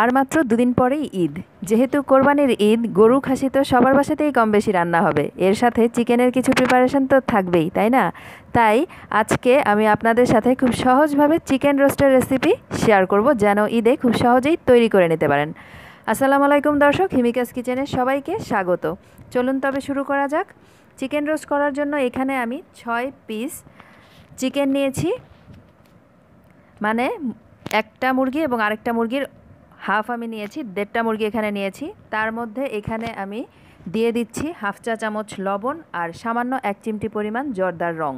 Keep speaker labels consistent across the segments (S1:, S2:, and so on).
S1: আর মাত্র দুদিন পরেই ঈদ যেহেতু কোরবানির ঈদ গরু খাসি তো সবার বাসাতেই কম বেশি রান্না হবে এর সাথে চিকেনের কিছু প্রিপারেশন তো থাকবেই তাই না তাই আজকে আমি আপনাদের সাথে খুব সহজভাবে চিকেন রোস্টের রেসিপি শেয়ার করব যেন ঈদে খুব সহজেই তৈরি করে নিতে পারেন আসসালামু আলাইকুম দর্শক হিমিকাস কিচেনে সবাইকে স্বাগত চলুন তবে শুরু করা যাক চিকেন রোস্ট করার জন্য এখানে আমি ছয় পিস চিকেন নিয়েছি মানে একটা মুরগি এবং আরেকটা মুরগির হাফ আমি নিয়েছি দেড়টা মুরগি এখানে নিয়েছি তার মধ্যে এখানে আমি দিয়ে দিচ্ছি হাফ চা চামচ লবণ আর সামান্য এক চিমটি পরিমাণ জর্দার রং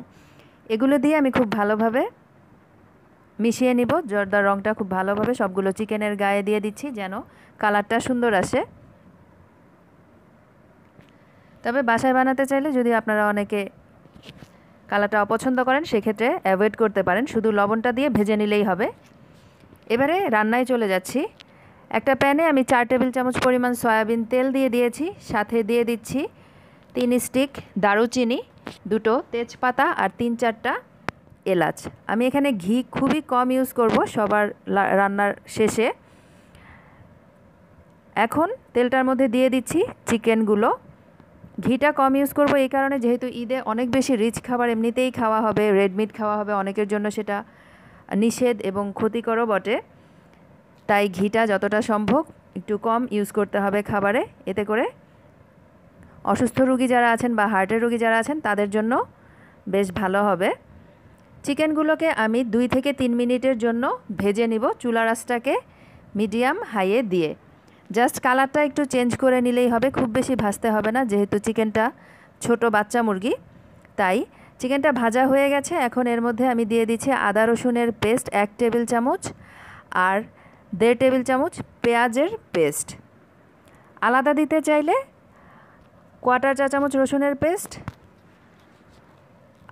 S1: এগুলো দিয়ে আমি খুব ভালোভাবে মিশিয়ে নিব জর্দার রংটা খুব ভালোভাবে সবগুলো চিকেনের গায়ে দিয়ে দিচ্ছি যেন কালারটা সুন্দর আসে তবে বাসায় বানাতে চাইলে যদি আপনারা অনেকে কালারটা অপছন্দ করেন সেক্ষেত্রে অ্যাভয়েড করতে পারেন শুধু লবণটা দিয়ে ভেজে নিলেই হবে এবারে রান্নায় চলে যাচ্ছি একটা প্যানে আমি চার টেবিল চামচ পরিমাণ সয়াবিন তেল দিয়ে দিয়েছি সাথে দিয়ে দিচ্ছি তিন স্টিক দারুচিনি দুটো তেজপাতা আর তিন চারটা এলাচ আমি এখানে ঘি খুবই কম ইউজ করব সবার রান্নার শেষে এখন তেলটার মধ্যে দিয়ে দিচ্ছি চিকেনগুলো ঘিটা কম ইউজ করব এই কারণে যেহেতু ঈদে অনেক বেশি রিচ খাবার এমনিতেই খাওয়া হবে রেডমিট খাওয়া হবে অনেকের জন্য সেটা নিষেধ এবং ক্ষতিকরও বটে তাই ঘিটা যতটা সম্ভব একটু কম ইউজ করতে হবে খাবারে এতে করে অসুস্থ রুগী যারা আছেন বা হার্টের রুগী যারা আছেন তাদের জন্য বেশ ভালো হবে চিকেনগুলোকে আমি দুই থেকে তিন মিনিটের জন্য ভেজে নিব চুলা রাসটাকে মিডিয়াম হাইয়ে দিয়ে জাস্ট কালারটা একটু চেঞ্জ করে নিলেই হবে খুব বেশি ভাজতে হবে না যেহেতু চিকেনটা ছোট বাচ্চা মুরগি তাই চিকেনটা ভাজা হয়ে গেছে এখন এর মধ্যে আমি দিয়ে দিচ্ছি আদা রসুনের পেস্ট এক টেবিল চামচ আর দেড় টেবিল চামচ পেঁয়াজের পেস্ট আলাদা দিতে চাইলে কোয়াটার চা চামচ রসুনের পেস্ট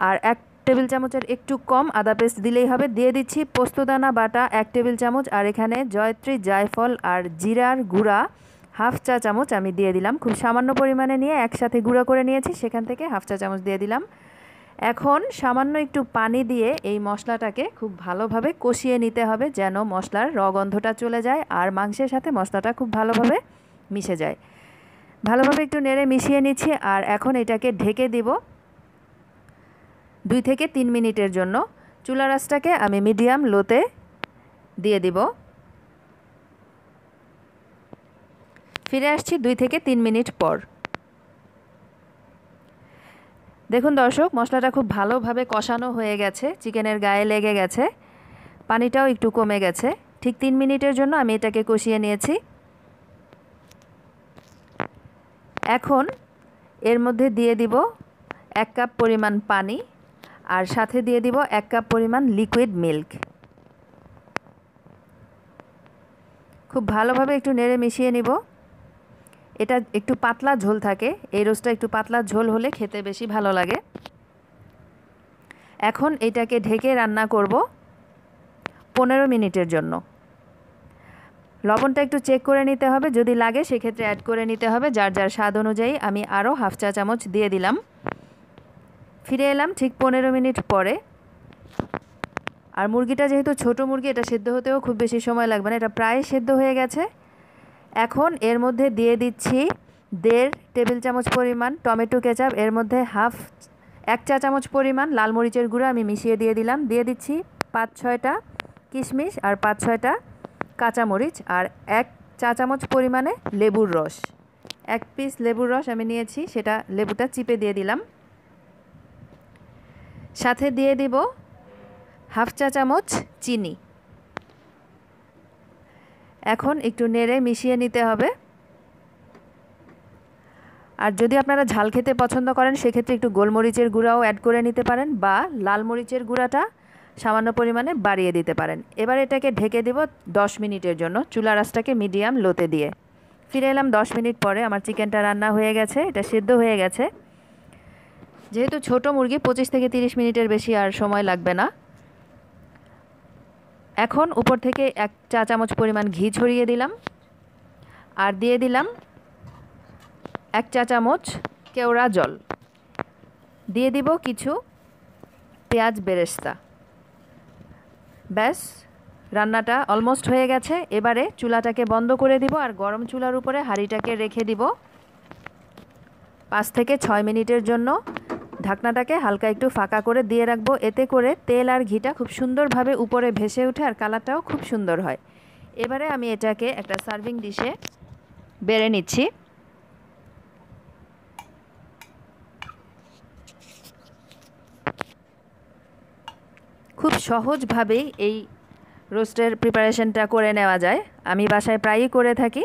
S1: আর এক টেবিল চামচের একটু কম আদা পেস্ট দিলেই হবে দিয়ে দিচ্ছি পোস্তদানা বাটা এক টেবিল চামচ আর এখানে জয়ত্রী জায়ফল আর জিরার গুঁড়া হাফ চা চামচ আমি দিয়ে দিলাম খুব সামান্য পরিমাণে নিয়ে একসাথে গুঁড়ো করে নিয়েছি সেখান থেকে হাফ চা চামচ দিয়ে দিলাম এখন সামান্য একটু পানি দিয়ে এই মশলাটাকে খুব ভালোভাবে কষিয়ে নিতে হবে যেন মশলার র গন্ধটা চলে যায় আর মাংসের সাথে মশলাটা খুব ভালোভাবে মিশে যায় ভালোভাবে একটু নেড়ে মিশিয়ে নিচ্ছি আর এখন এটাকে ঢেকে দিব দুই থেকে তিন মিনিটের জন্য চুলা রাসটাকে আমি মিডিয়াম লোতে দিয়ে দিব ফিরে আসছি দুই থেকে তিন মিনিট পর দেখুন দর্শক মশলাটা খুব ভালোভাবে কষানো হয়ে গেছে চিকেনের গায়ে লেগে গেছে পানিটাও একটু কমে গেছে ঠিক তিন মিনিটের জন্য আমি এটাকে কষিয়ে নিয়েছি এখন এর মধ্যে দিয়ে দিব এক কাপ পরিমাণ পানি আর সাথে দিয়ে দিব এক কাপ পরিমাণ লিকুইড মিল্ক খুব ভালোভাবে একটু নেড়ে মিশিয়ে নিব এটা একটু পাতলা ঝোল থাকে এই রোজটা একটু পাতলা ঝোল হলে খেতে বেশি ভালো লাগে এখন এটাকে ঢেকে রান্না করব পনেরো মিনিটের জন্য লবণটা একটু চেক করে নিতে হবে যদি লাগে সেক্ষেত্রে অ্যাড করে নিতে হবে যার যার স্বাদ অনুযায়ী আমি আরও হাফ চা চামচ দিয়ে দিলাম ফিরে এলাম ঠিক পনেরো মিনিট পরে আর মুরগিটা যেহেতু ছোট মুরগি এটা সেদ্ধ হতেও খুব বেশি সময় লাগবে না এটা প্রায় সেদ্ধ হয়ে গেছে এখন এর মধ্যে দিয়ে দিচ্ছি দেড় টেবিল চামচ পরিমাণ টমেটো কেচাপ এর মধ্যে হাফ এক চা চামচ পরিমাণ লাল মরিচের গুঁড়ো আমি মিশিয়ে দিয়ে দিলাম দিয়ে দিচ্ছি পাঁচ ছয়টা কিশমিশ আর পাঁচ ছয়টা কাঁচামরিচ আর এক চা চামচ পরিমাণে লেবুর রস এক পিস লেবুর রস আমি নিয়েছি সেটা লেবুটা চিপে দিয়ে দিলাম সাথে দিয়ে দিব হাফ চা চামচ চিনি এখন একটু নেড়ে মিশিয়ে নিতে হবে আর যদি আপনারা ঝাল খেতে পছন্দ করেন সেক্ষেত্রে একটু গোলমরিচের গুঁড়াও অ্যাড করে নিতে পারেন বা লাল মরিচের গুঁড়াটা সামান্য পরিমাণে বাড়িয়ে দিতে পারেন এবার এটাকে ঢেকে দেব দশ মিনিটের জন্য চুলা রাসটাকে মিডিয়াম লোতে দিয়ে ফিরে এলাম দশ মিনিট পরে আমার চিকেনটা রান্না হয়ে গেছে এটা সেদ্ধ হয়ে গেছে যেহেতু ছোট মুরগি পঁচিশ থেকে তিরিশ মিনিটের বেশি আর সময় লাগবে না এখন উপর থেকে এক চা চামচ পরিমাণ ঘি ছড়িয়ে দিলাম আর দিয়ে দিলাম এক চা চামচ কেওড়া জল দিয়ে দিব কিছু পেঁয়াজ বেরেস্তা ব্যাস রান্নাটা অলমোস্ট হয়ে গেছে এবারে চুলাটাকে বন্ধ করে দিব আর গরম চুলার উপরে হাঁড়িটাকে রেখে দিব পাঁচ থেকে ছয় মিনিটের জন্য ঢাকনাটাকে হালকা একটু ফাঁকা করে দিয়ে রাখবো এতে করে তেল আর ঘিটা খুব সুন্দরভাবে উপরে ভেসে ওঠে আর কালারটাও খুব সুন্দর হয় এবারে আমি এটাকে একটা সার্ভিং ডিশে বেড়ে নিচ্ছি খুব সহজভাবেই এই রোস্টের প্রিপারেশনটা করে নেওয়া যায় আমি বাসায় প্রায়ই করে থাকি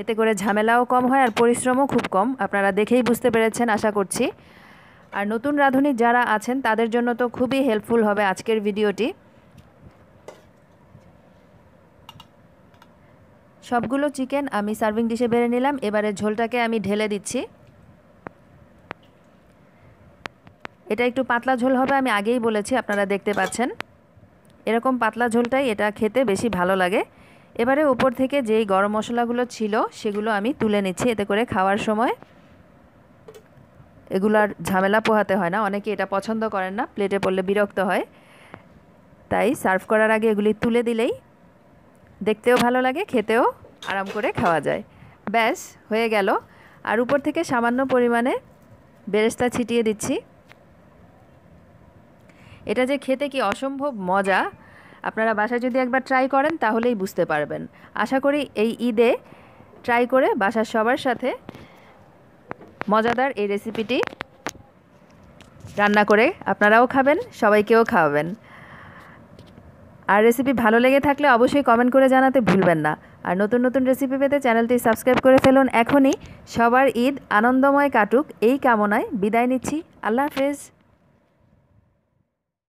S1: এতে করে ঝামেলাও কম হয় আর পরিশ্রমও খুব কম আপনারা দেখেই বুঝতে পেরেছেন আশা করছি আর নতুন রাঁধুনি যারা আছেন তাদের জন্য তো খুবই হেল্পফুল হবে আজকের ভিডিওটি সবগুলো চিকেন আমি সার্ভিং ডিশে বেড়ে নিলাম এবারে ঝোলটাকে আমি ঢেলে দিচ্ছি এটা একটু পাতলা ঝোল হবে আমি আগেই বলেছি আপনারা দেখতে পাচ্ছেন এরকম পাতলা ঝোলটাই এটা খেতে বেশি ভালো লাগে এবারে উপর থেকে যেই গরম মশলাগুলো ছিল সেগুলো আমি তুলে নিচ্ছি এতে করে খাওয়ার সময় এগুলার ঝামেলা পোহাতে হয় না অনেকে এটা পছন্দ করেন না প্লেটে পড়লে বিরক্ত হয় তাই সার্ভ করার আগে এগুলি তুলে দিলেই দেখতেও ভালো লাগে খেতেও আরাম করে খাওয়া যায় ব্যাস হয়ে গেল আর উপর থেকে সামান্য পরিমাণে বেরেস্তা ছিটিয়ে দিচ্ছি এটা যে খেতে কি অসম্ভব মজা আপনারা বাসায় যদি একবার ট্রাই করেন তাহলেই বুঝতে পারবেন আশা করি এই ঈদে ট্রাই করে বাসার সবার সাথে মজাদার এই রেসিপিটি রান্না করে আপনারাও খাবেন সবাইকেও খাওয়াবেন আর রেসিপি ভালো লেগে থাকলে অবশ্যই কমেন্ট করে জানাতে ভুলবেন না আর নতুন নতুন রেসিপি পেতে চ্যানেলটি সাবস্ক্রাইব করে ফেলুন এখনই সবার ঈদ আনন্দময় কাটুক এই কামনায় বিদায় নিচ্ছি আল্লাহ হাফেজ